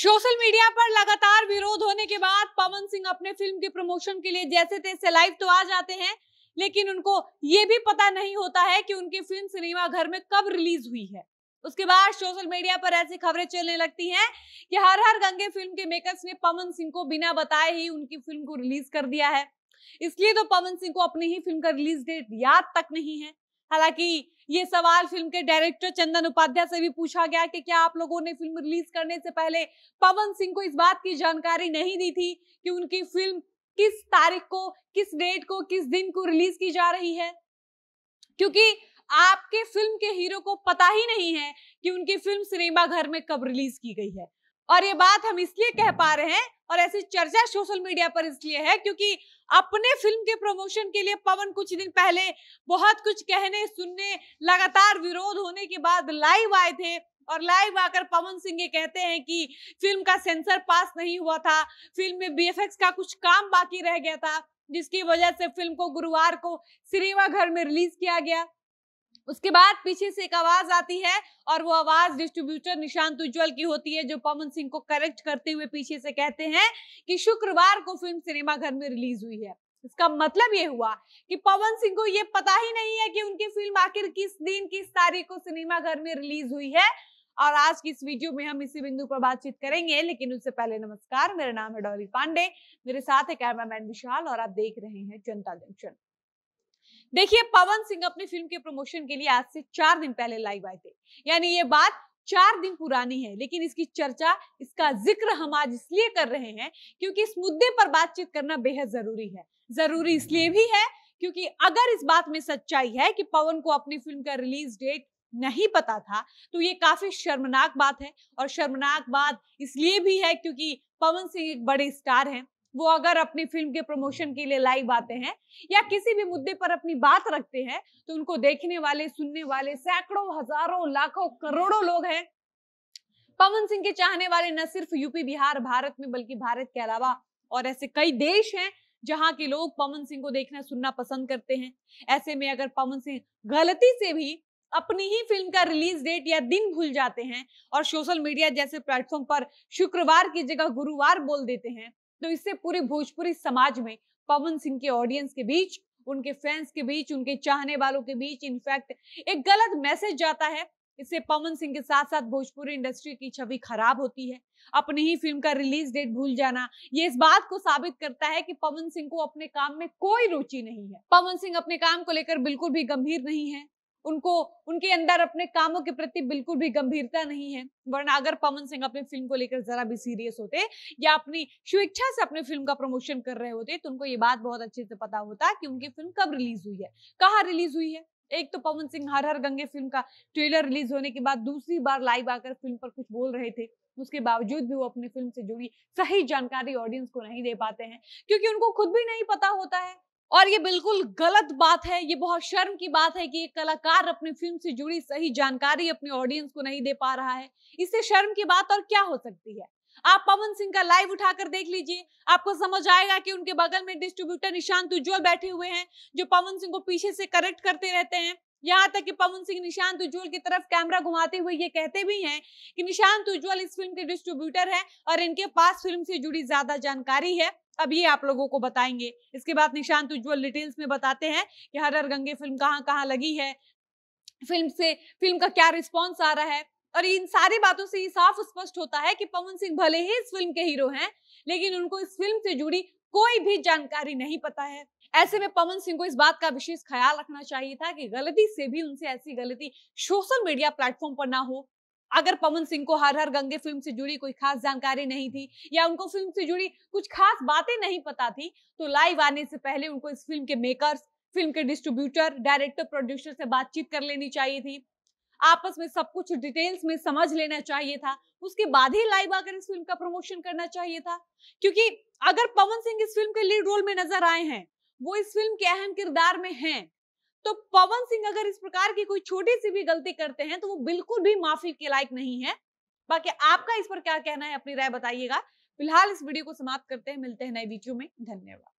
social media पर लगातार विरोध होने के बाद पवन सिंह अपने फिल्म के प्रमोशन के लिए जैसे तैसे लाइव तो आ जाते हैं लेकिन उनको ये भी पता नहीं होता है कि उनकी फिल्म सिनेमा घर में कब रिलीज हुई है उसके बाद सोशल मीडिया पर ऐसी खबरें चलने लगती हैं कि हर हर गंगे फिल्म के मेकर्स ने पवन सिंह को बिना बताए ही उनकी फिल्म को रिलीज कर दिया है इसलिए तो पवन सिंह को अपनी ही फिल्म का रिलीज डेट याद तक नहीं है हालांकि ये सवाल फिल्म के डायरेक्टर चंदन उपाध्याय से भी पूछा गया कि क्या आप लोगों ने फिल्म रिलीज करने से पहले पवन सिंह को इस बात की जानकारी नहीं दी थी कि उनकी फिल्म किस तारीख को किस डेट को किस दिन को रिलीज की जा रही है क्योंकि आपके फिल्म के हीरो को पता ही नहीं है कि उनकी फिल्म सिनेमा घर में कब रिलीज की गई है और ये बात हम इसलिए कह पा रहे हैं और ऐसी चर्चा सोशल मीडिया पर इसलिए है क्योंकि अपने फिल्म के प्रमोशन के लिए पवन कुछ दिन पहले बहुत कुछ कहने सुनने लगातार विरोध होने के बाद लाइव आए थे और लाइव आकर पवन सिंह ये कहते हैं कि फिल्म का सेंसर पास नहीं हुआ था फिल्म में बीएफएक्स का कुछ काम बाकी रह गया था जिसकी वजह से फिल्म को गुरुवार को सिनेमाघर में रिलीज किया गया उसके बाद पीछे से एक आवाज आती है और वो आवाज डिस्ट्रीब्यूटर निशांत उज्जवल की होती है जो पवन सिंह को करेक्ट करते हुए पीछे से कहते हैं कि शुक्रवार को फिल्म सिनेमाघर में रिलीज हुई है इसका मतलब ये हुआ कि पवन सिंह को ये पता ही नहीं है कि उनकी फिल्म आखिर किस दिन किस तारीख को सिनेमाघर में रिलीज हुई है और आज की इस वीडियो में हम इसी बिंदु पर बातचीत करेंगे लेकिन उससे पहले नमस्कार मेरा नाम है डॉली पांडे मेरे साथ है कैमरामैन विशाल और आप देख रहे हैं जनता जंक्शन देखिए पवन सिंह अपनी फिल्म के प्रमोशन के लिए आज से चार दिन पहले लाइव आए थे यानी ये बात चार दिन पुरानी है लेकिन इसकी चर्चा इसका जिक्र हम आज इसलिए कर रहे हैं क्योंकि इस मुद्दे पर बातचीत करना बेहद जरूरी है जरूरी इसलिए भी है क्योंकि अगर इस बात में सच्चाई है कि पवन को अपनी फिल्म का रिलीज डेट नहीं पता था तो ये काफी शर्मनाक बात है और शर्मनाक बात इसलिए भी है क्योंकि पवन सिंह एक बड़े स्टार हैं वो अगर अपनी फिल्म के प्रमोशन के लिए लाइव आते हैं या किसी भी मुद्दे पर अपनी बात रखते हैं तो उनको देखने वाले सुनने वाले सैकड़ों हजारों लाखों करोड़ों लोग हैं पवन सिंह के चाहने वाले न सिर्फ यूपी बिहार भारत में बल्कि भारत के अलावा और ऐसे कई देश हैं जहां के लोग पवन सिंह को देखना सुनना पसंद करते हैं ऐसे में अगर पवन सिंह गलती से भी अपनी ही फिल्म का रिलीज डेट या दिन भूल जाते हैं और सोशल मीडिया जैसे प्लेटफॉर्म पर शुक्रवार की जगह गुरुवार बोल देते हैं तो इससे पूरे भोजपुरी समाज में पवन सिंह के ऑडियंस के बीच उनके फैंस के बीच उनके चाहने वालों के बीच इनफैक्ट एक गलत मैसेज जाता है इससे पवन सिंह के साथ साथ भोजपुरी इंडस्ट्री की छवि खराब होती है अपनी ही फिल्म का रिलीज डेट भूल जाना ये इस बात को साबित करता है कि पवन सिंह को अपने काम में कोई रुचि नहीं है पवन सिंह अपने काम को लेकर बिल्कुल भी गंभीर नहीं है उनको उनके अंदर अपने कामों के प्रति बिल्कुल भी गंभीरता नहीं है वरना अगर पवन सिंह अपनी फिल्म को लेकर जरा भी सीरियस होते या अपनी स्वेच्छा से अपनी फिल्म का प्रमोशन कर रहे होते तो उनको ये बात बहुत अच्छे से पता होता कि उनकी फिल्म कब रिलीज हुई है कहाँ रिलीज हुई है एक तो पवन सिंह हर हर गंगे फिल्म का ट्रेलर रिलीज होने के बाद दूसरी बार लाइव आकर फिल्म पर कुछ बोल रहे थे उसके बावजूद भी वो अपनी फिल्म से जुड़ी सही जानकारी ऑडियंस को नहीं दे पाते हैं क्योंकि उनको खुद भी नहीं पता होता है और ये बिल्कुल गलत बात है ये बहुत शर्म की बात है कि एक कलाकार अपनी फिल्म से जुड़ी सही जानकारी अपने ऑडियंस को नहीं दे पा रहा है इससे शर्म की बात और क्या हो सकती है आप पवन सिंह का लाइव उठाकर देख लीजिए आपको समझ आएगा कि उनके बगल में डिस्ट्रीब्यूटर निशांत उज्जवल बैठे हुए हैं जो पवन सिंह को पीछे से करेक्ट करते रहते हैं यहाँ तक कि पवन सिंह निशांत उज्जवल की तरफ कैमरा घुमाते हुए ये कहते भी हैं कि निशांत उज्जवल इस फिल्म के डिस्ट्रीब्यूटर हैं और इनके पास फिल्म से जुड़ी ज्यादा जानकारी है अब ये आप लोगों को बताएंगे इसके बाद निशांत उज्जवल डिटेल्स में बताते हैं कि हरर गंगे फिल्म कहाँ कहाँ लगी है फिल्म से फिल्म का क्या रिस्पॉन्स आ रहा है और इन सारी बातों से ये साफ स्पष्ट होता है कि पवन सिंह भले ही इस फिल्म के हीरो हैं लेकिन उनको इस फिल्म से जुड़ी कोई भी जानकारी नहीं पता है ऐसे में पवन सिंह को इस बात का विशेष ख्याल रखना चाहिए था कि गलती से भी उनसे ऐसी गलती सोशल मीडिया प्लेटफॉर्म पर ना हो अगर पवन सिंह को हर हर गंगे फिल्म से जुड़ी कोई खास जानकारी नहीं थी या उनको फिल्म से जुड़ी कुछ खास बातें नहीं पता थी तो लाइव आने से पहले उनको इस फिल्म के मेकर्स फिल्म के डिस्ट्रीब्यूटर डायरेक्टर प्रोड्यूसर से बातचीत कर लेनी चाहिए थी आपस में सब कुछ डिटेल्स में समझ लेना चाहिए था उसके बाद ही लाइव आकर इस फिल्म का प्रमोशन करना चाहिए था क्योंकि अगर पवन सिंह इस फिल्म के लीड रोल में नजर आए हैं वो इस फिल्म के अहम किरदार में हैं तो पवन सिंह अगर इस प्रकार की कोई छोटी सी भी गलती करते हैं तो वो बिल्कुल भी माफी के लायक नहीं है बाकी आपका इस पर क्या कहना है अपनी राय बताइएगा फिलहाल इस वीडियो को समाप्त करते हैं मिलते हैं नए वीडियो में धन्यवाद